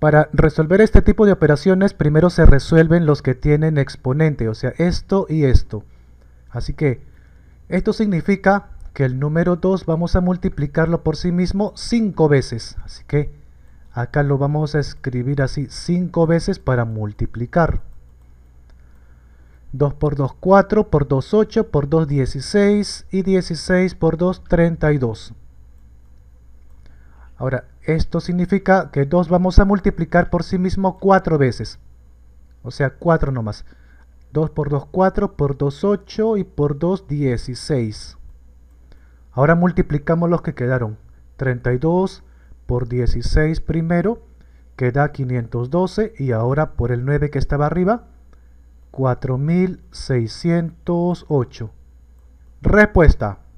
Para resolver este tipo de operaciones, primero se resuelven los que tienen exponente, o sea, esto y esto. Así que, esto significa que el número 2 vamos a multiplicarlo por sí mismo 5 veces. Así que, acá lo vamos a escribir así 5 veces para multiplicar. 2 por 2, 4, por 2, 8, por 2, 16 y 16 por 2, 32. Ahora, esto significa que 2 vamos a multiplicar por sí mismo 4 veces. O sea, 4 nomás. 2 por 2, 4, por 2, 8 y por 2, 16. Ahora multiplicamos los que quedaron. 32 por 16 primero, queda 512, y ahora por el 9 que estaba arriba, 4608. Respuesta.